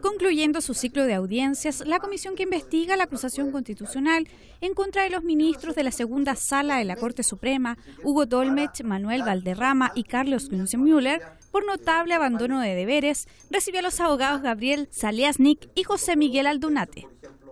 Concluyendo su ciclo de audiencias, la comisión que investiga la acusación constitucional en contra de los ministros de la segunda sala de la Corte Suprema, Hugo Dolmetsch, Manuel Valderrama y Carlos Müller, por notable abandono de deberes, recibió a los abogados Gabriel Saliasnik y José Miguel Aldunate.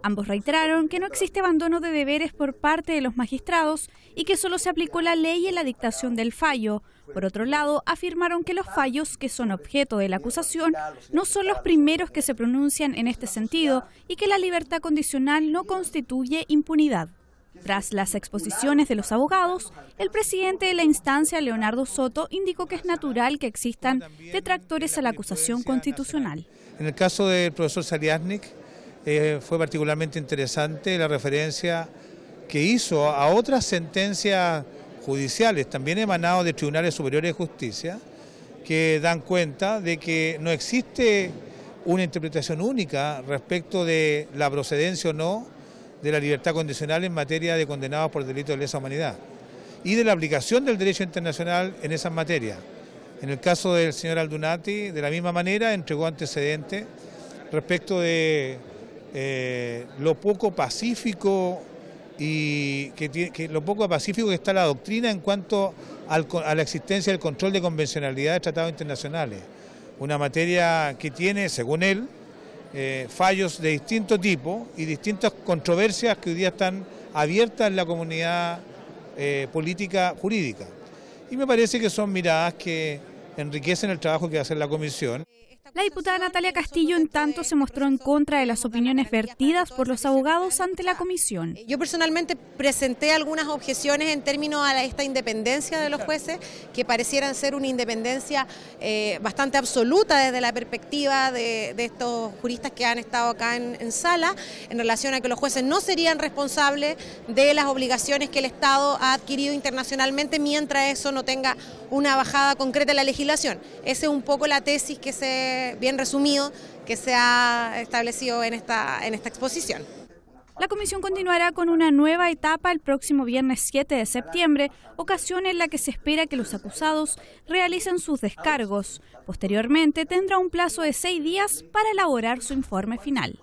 Ambos reiteraron que no existe abandono de deberes por parte de los magistrados y que solo se aplicó la ley en la dictación del fallo. Por otro lado, afirmaron que los fallos que son objeto de la acusación no son los primeros que se pronuncian en este sentido y que la libertad condicional no constituye impunidad. Tras las exposiciones de los abogados, el presidente de la instancia, Leonardo Soto, indicó que es natural que existan detractores a la acusación constitucional. En el caso del profesor eh, fue particularmente interesante la referencia que hizo a otras sentencias judiciales, también emanadas de tribunales superiores de justicia, que dan cuenta de que no existe una interpretación única respecto de la procedencia o no de la libertad condicional en materia de condenados por delitos de lesa humanidad y de la aplicación del derecho internacional en esas materias. En el caso del señor Aldunati, de la misma manera, entregó antecedentes respecto de eh, lo poco pacífico y que, lo poco pacífico que está la doctrina en cuanto a la existencia del control de convencionalidad de tratados internacionales. Una materia que tiene, según él, eh, fallos de distinto tipo y distintas controversias que hoy día están abiertas en la comunidad eh, política jurídica. Y me parece que son miradas que enriquecen el trabajo que hace la Comisión. La diputada Natalia Castillo, en tanto, se mostró en contra de las opiniones vertidas por los abogados ante la comisión. Eh, yo personalmente presenté algunas objeciones en términos a esta independencia de los jueces, que parecieran ser una independencia eh, bastante absoluta desde la perspectiva de, estos juristas que han estado acá en, en sala, en relación a que los jueces no serían responsables de las obligaciones que el Estado ha adquirido internacionalmente mientras eso no tenga una bajada concreta en la legislación. Esa es un poco la tesis que se bien resumido que se ha establecido en esta, en esta exposición. La comisión continuará con una nueva etapa el próximo viernes 7 de septiembre, ocasión en la que se espera que los acusados realicen sus descargos. Posteriormente tendrá un plazo de seis días para elaborar su informe final.